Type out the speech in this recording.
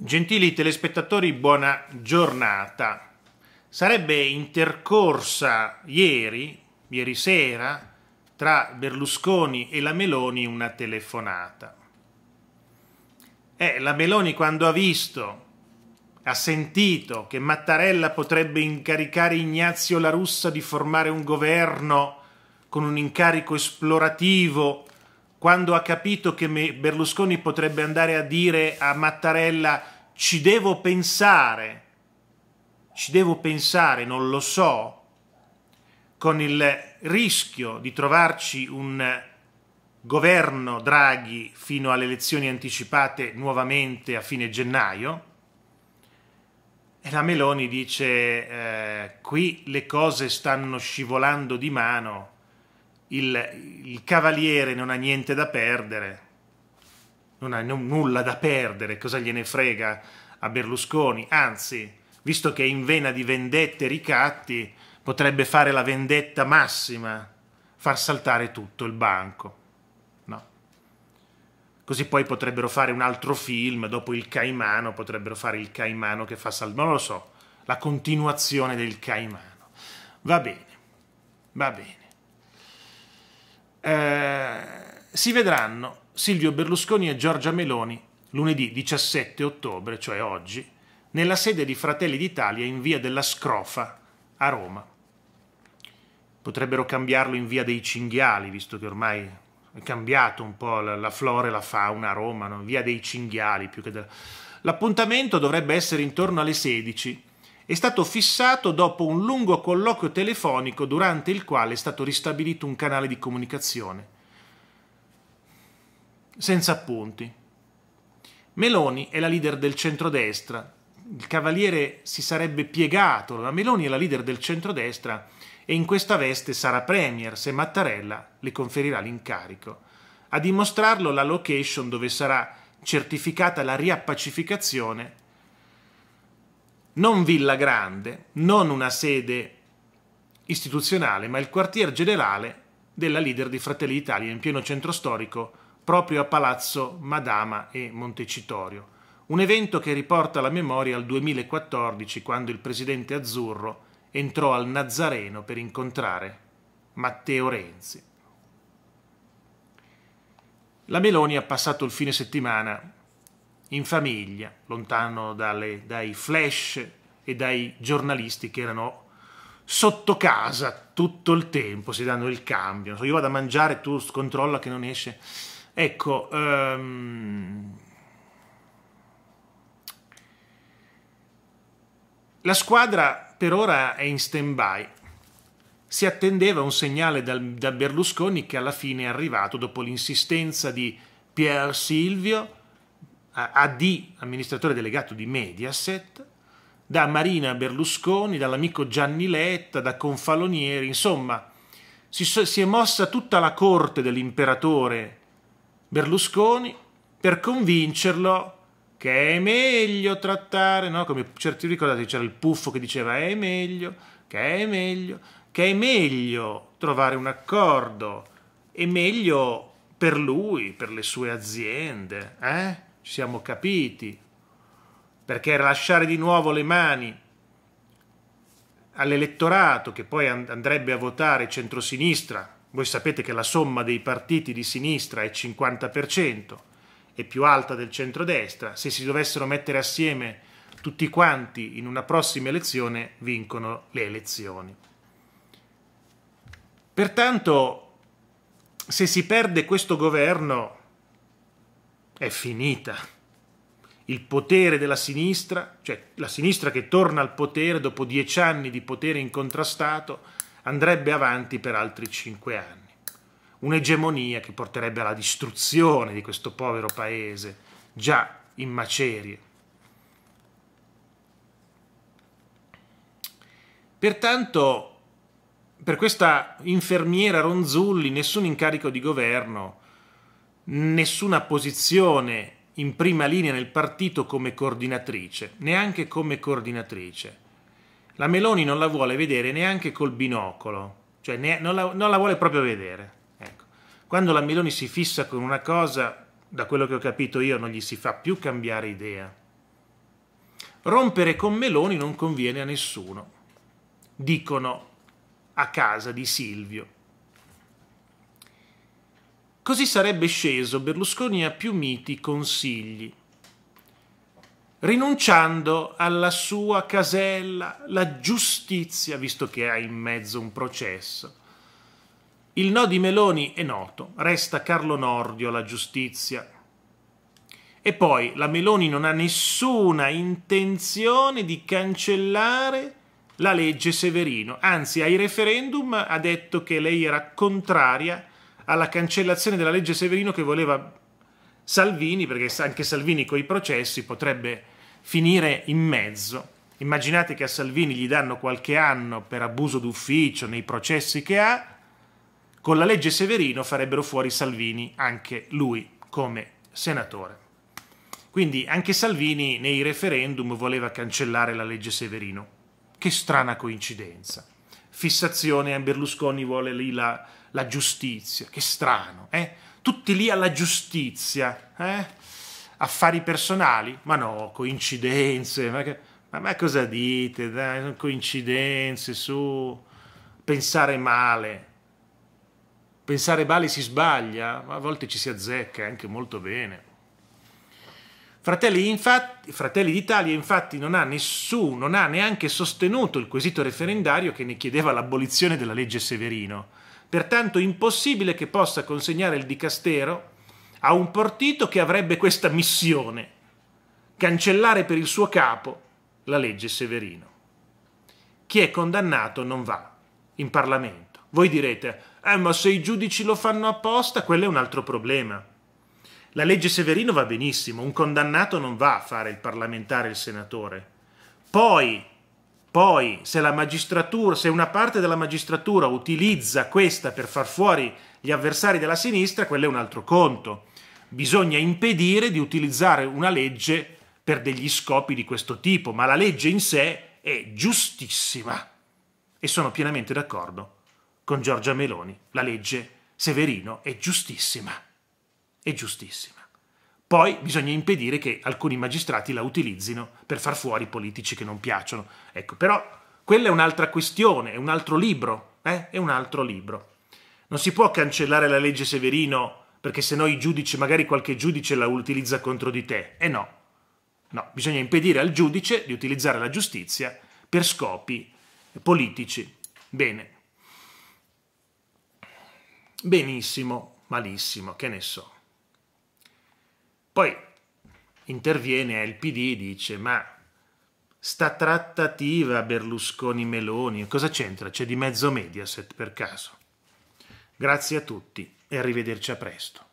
Gentili telespettatori, buona giornata. Sarebbe intercorsa ieri, ieri sera, tra Berlusconi e la Meloni una telefonata. Eh, la Meloni quando ha visto, ha sentito che Mattarella potrebbe incaricare Ignazio La Russa di formare un governo con un incarico esplorativo quando ha capito che Berlusconi potrebbe andare a dire a Mattarella ci devo pensare, ci devo pensare, non lo so, con il rischio di trovarci un governo Draghi fino alle elezioni anticipate nuovamente a fine gennaio, e la Meloni dice eh, qui le cose stanno scivolando di mano il, il cavaliere non ha niente da perdere, non ha n- nulla da perdere, cosa gliene frega a Berlusconi? Anzi, visto che è in vena di vendette e ricatti, potrebbe fare la vendetta massima, far saltare tutto il banco. No. Così poi potrebbero fare un altro film, dopo il Caimano, potrebbero fare il Caimano che fa saltare, non lo so, la continuazione del Caimano. Va bene, va bene. Eh, si vedranno Silvio Berlusconi e Giorgia Meloni lunedì 17 ottobre, cioè oggi, nella sede di Fratelli d'Italia in via della Scrofa a Roma. Potrebbero cambiarlo in via dei Cinghiali, visto che ormai è cambiato un po' la, la flora e la fauna a Roma, no? via dei Cinghiali più che della... L'appuntamento dovrebbe essere intorno alle 16 è stato fissato dopo un lungo colloquio telefonico durante il quale è stato ristabilito un canale di comunicazione. Senza appunti. Meloni è la leader del centrodestra. Il cavaliere si sarebbe piegato, ma Meloni è la leader del centrodestra e in questa veste sarà premier se Mattarella le conferirà l'incarico. A dimostrarlo la location dove sarà certificata la riappacificazione non Villa Grande, non una sede istituzionale, ma il quartier generale della leader di Fratelli d'Italia in pieno centro storico, proprio a Palazzo Madama e Montecitorio. Un evento che riporta la memoria al 2014, quando il presidente azzurro entrò al Nazareno per incontrare Matteo Renzi. La Meloni ha passato il fine settimana in famiglia, lontano dalle, dai flash e dai giornalisti che erano sotto casa tutto il tempo, si danno il cambio. So, io vado a mangiare, tu controlla che non esce. Ecco, um, la squadra per ora è in stand-by. Si attendeva un segnale dal, da Berlusconi che alla fine è arrivato dopo l'insistenza di Pier Silvio, AD, amministratore delegato di Mediaset, da Marina Berlusconi, dall'amico Gianni Letta, da Confalonieri, insomma, si, si è mossa tutta la corte dell'imperatore Berlusconi per convincerlo che è meglio trattare, no? come certi ricordate c'era il puffo che diceva è meglio, che è meglio, che è meglio trovare un accordo, è meglio per lui, per le sue aziende, eh? ci siamo capiti, perché lasciare di nuovo le mani all'elettorato che poi andrebbe a votare centrosinistra, voi sapete che la somma dei partiti di sinistra è 50%, è più alta del centrodestra, se si dovessero mettere assieme tutti quanti in una prossima elezione vincono le elezioni. Pertanto, se si perde questo governo, è finita. Il potere della sinistra, cioè la sinistra che torna al potere dopo dieci anni di potere incontrastato, andrebbe avanti per altri cinque anni. Un'egemonia che porterebbe alla distruzione di questo povero paese, già in macerie. Pertanto, per questa infermiera Ronzulli nessun incarico di governo nessuna posizione in prima linea nel partito come coordinatrice, neanche come coordinatrice. La Meloni non la vuole vedere neanche col binocolo, cioè ne, non, la, non, la, vuole proprio vedere. Ecco. Quando la Meloni si fissa con una cosa, da quello che ho capito io, non gli si fa più cambiare idea. Rompere con Meloni non conviene a nessuno, dicono a casa di Silvio. Così sarebbe sceso Berlusconi a più miti consigli, rinunciando alla sua casella, la giustizia, visto che ha in mezzo un processo. Il no di Meloni è noto, resta Carlo Nordio alla giustizia. E poi la Meloni non ha nessuna intenzione di cancellare la legge Severino, anzi ai referendum ha detto che lei era contraria a alla cancellazione della legge Severino che voleva Salvini, perché anche Salvini coi processi potrebbe finire in mezzo. Immaginate che a Salvini gli danno qualche anno per abuso d'ufficio nei processi che ha, con la legge Severino farebbero fuori Salvini anche lui come senatore. Quindi anche Salvini nei referendum voleva cancellare la legge Severino. Che strana coincidenza. Fissazione, Berlusconi vuole lì la, la giustizia, che strano, eh? Tutti lì alla giustizia, eh? Affari personali? Ma no, coincidenze, ma, che, ma, ma cosa dite? Dai, coincidenze su pensare male. Pensare male si sbaglia, ma a volte ci si azzecca anche molto bene. Fratelli, infatti, Fratelli d'Italia infatti non ha nessuno, non ha neanche sostenuto il quesito referendario che ne chiedeva l'abolizione della legge Severino pertanto impossibile che possa consegnare il dicastero a un partito che avrebbe questa missione, cancellare per il suo capo la legge Severino. Chi è condannato non va in Parlamento. Voi direte, eh, ma se i giudici lo fanno apposta, quello è un altro problema. La legge Severino va benissimo, un condannato non va a fare il parlamentare, il senatore. Poi poi, se la magistratura, se una parte della magistratura utilizza questa per far fuori gli avversari della sinistra, quello è un altro conto. Bisogna impedire di utilizzare una legge per degli scopi di questo tipo, ma la legge in sé è giustissima. E sono pienamente d'accordo con Giorgia Meloni. La legge Severino è giustissima. È giustissima. Poi bisogna impedire che alcuni magistrati la utilizzino per far fuori politici che non piacciono. Ecco, però quella è un'altra questione, è un altro libro, eh? è un altro libro. Non si può cancellare la legge Severino perché sennò i giudici, magari qualche giudice la utilizza contro di te. Eh no, no, bisogna impedire al giudice di utilizzare la giustizia per scopi politici. Bene. Benissimo, malissimo, che ne so. Poi interviene il PD e dice ma sta trattativa Berlusconi-Meloni, cosa c'entra? C'è di mezzo Mediaset per caso. Grazie a tutti e arrivederci a presto.